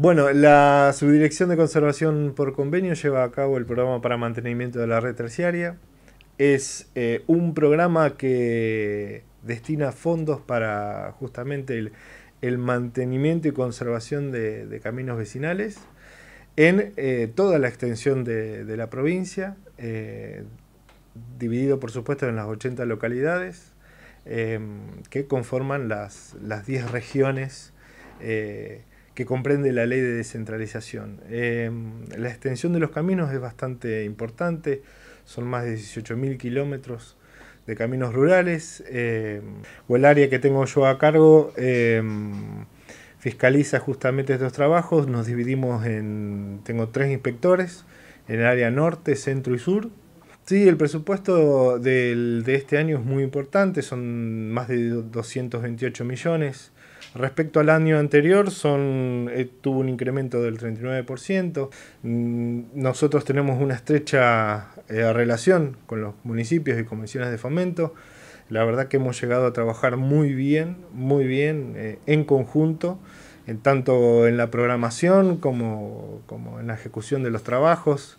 Bueno, la Subdirección de Conservación por Convenio lleva a cabo el programa para mantenimiento de la red terciaria. Es eh, un programa que destina fondos para justamente el, mantenimiento y conservación de, caminos vecinales en eh, toda la extensión de, la provincia, eh, dividido por supuesto en las 80 localidades que conforman las, 10 regiones que comprende la ley de descentralización. Em, la extensión de los caminos es bastante importante, son más de 18.000 kilómetros de caminos rurales, em, o el área que tengo yo a cargo em, fiscaliza justamente estos trabajos, nos dividimos en, tengo tres inspectores, en el área norte, centro y sur, Sí, el presupuesto de este año es muy importante, son más de 228 millones. Respecto al año anterior, son, eh, tuvo un incremento del 39%. Mm, nosotros tenemos una estrecha eh, relación con los municipios y comisiones de fomento. La verdad que hemos llegado a trabajar muy bien, muy bien, eh, en conjunto, tanto en la programación como en la ejecución de los trabajos.